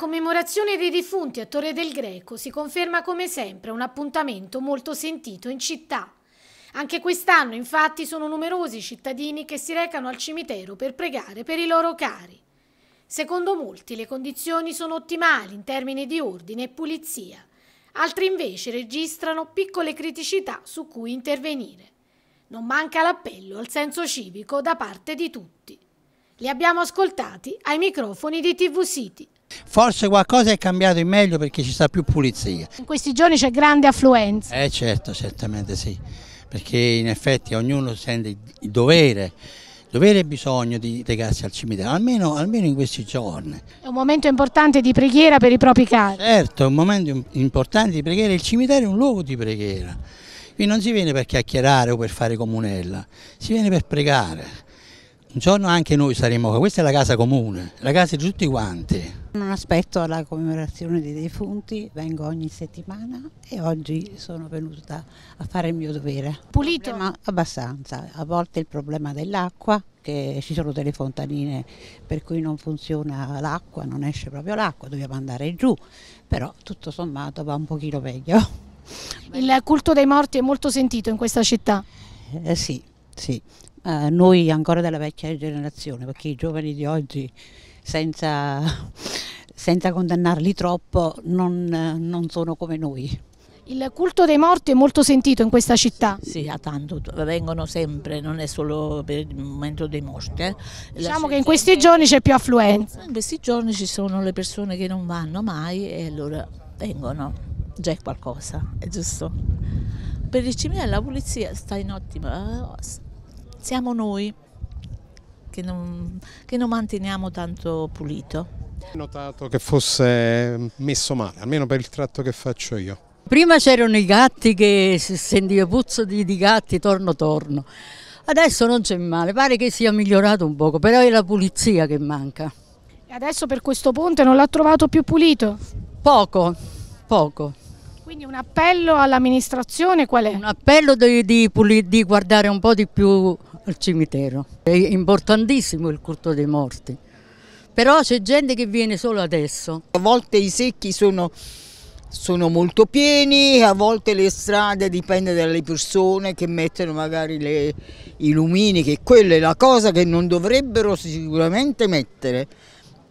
commemorazione dei defunti a Torre del Greco si conferma come sempre un appuntamento molto sentito in città. Anche quest'anno infatti sono numerosi i cittadini che si recano al cimitero per pregare per i loro cari. Secondo molti le condizioni sono ottimali in termini di ordine e pulizia, altri invece registrano piccole criticità su cui intervenire. Non manca l'appello al senso civico da parte di tutti. Li abbiamo ascoltati ai microfoni di TV City. Forse qualcosa è cambiato in meglio perché ci sta più pulizia. In questi giorni c'è grande affluenza. Eh certo, certamente sì, perché in effetti ognuno sente il dovere il dovere e bisogno di legarsi al cimitero, almeno, almeno, in questi giorni. È un momento importante di preghiera per i propri cari. Certo, è un momento importante di preghiera, il cimitero è un luogo di preghiera. Qui non si viene per chiacchierare o per fare comunella, si viene per pregare. Un giorno anche noi saremo qua, questa è la casa comune, la casa di tutti quanti. Non aspetto la commemorazione dei defunti, vengo ogni settimana e oggi sono venuta a fare il mio dovere. Pulite ma abbastanza, a volte il problema dell'acqua, che ci sono delle fontanine per cui non funziona l'acqua, non esce proprio l'acqua, dobbiamo andare giù, però tutto sommato va un pochino meglio. Il culto dei morti è molto sentito in questa città? Eh, sì, sì. Eh, noi ancora della vecchia generazione, perché i giovani di oggi senza senza condannarli troppo, non, non sono come noi. Il culto dei morti è molto sentito in questa città. Sì, a tanto, vengono sempre, non è solo per il momento dei morti. Eh. Diciamo che in questi giorni c'è più affluenza. In questi giorni ci sono le persone che non vanno mai e allora vengono, già è qualcosa, è giusto? Per il cimino la pulizia sta in ottima, eh, siamo noi che non, che non manteniamo tanto pulito. Ho notato che fosse messo male, almeno per il tratto che faccio io. Prima c'erano i gatti che sentiva puzzo di, di gatti torno torno. Adesso non c'è male, pare che sia migliorato un poco, però è la pulizia che manca. E adesso per questo ponte non l'ha trovato più pulito? Poco, poco. Quindi un appello all'amministrazione qual è? Un appello di, di, di guardare un po' di più al cimitero. È importantissimo il culto dei morti però c'è gente che viene solo adesso. A volte i secchi sono, sono molto pieni, a volte le strade dipende dalle persone che mettono magari le, i lumini, che quella è la cosa che non dovrebbero sicuramente mettere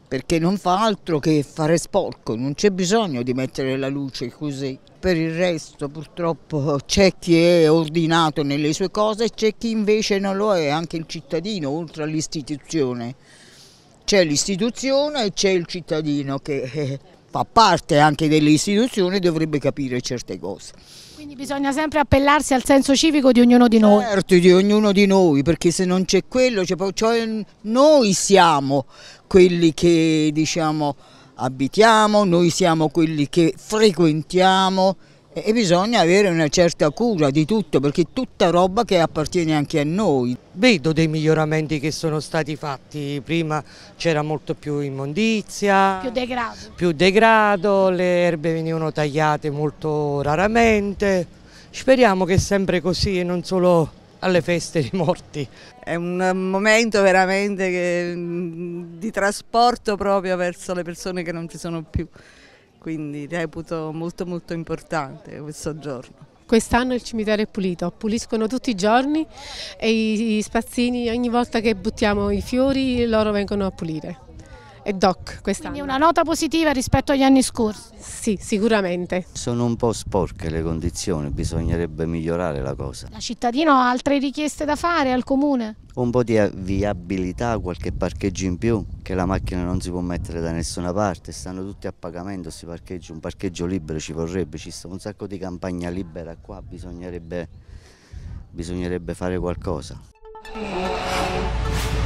perché non fa altro che fare sporco, non c'è bisogno di mettere la luce così. Per il resto purtroppo c'è chi è ordinato nelle sue cose e c'è chi invece non lo è, anche il cittadino oltre all'istituzione. C'è l'istituzione e c'è il cittadino che eh, fa parte anche delle istituzioni e dovrebbe capire certe cose. Quindi bisogna sempre appellarsi al senso civico di ognuno di noi. Certo, di ognuno di noi, perché se non c'è quello, cioè noi siamo quelli che diciamo, abitiamo, noi siamo quelli che frequentiamo, e bisogna avere una certa cura di tutto, perché tutta roba che appartiene anche a noi. Vedo dei miglioramenti che sono stati fatti, prima c'era molto più immondizia, più degrado. più degrado, le erbe venivano tagliate molto raramente. Speriamo che è sempre così e non solo alle feste dei morti. È un momento veramente che, mm, di trasporto proprio verso le persone che non ci sono più quindi reputo molto molto importante questo giorno. Quest'anno il cimitero è pulito, puliscono tutti i giorni e i spazzini ogni volta che buttiamo i fiori loro vengono a pulire. E doc quest'anno. Quindi una nota positiva rispetto agli anni scorsi? Sì, sicuramente. Sono un po' sporche le condizioni, bisognerebbe migliorare la cosa. La cittadina ha altre richieste da fare al comune? Un po' di viabilità, qualche parcheggio in più, perché la macchina non si può mettere da nessuna parte, stanno tutti a pagamento, si parcheggia, un parcheggio libero ci vorrebbe, ci sta un sacco di campagna libera qua, bisognerebbe, bisognerebbe fare qualcosa.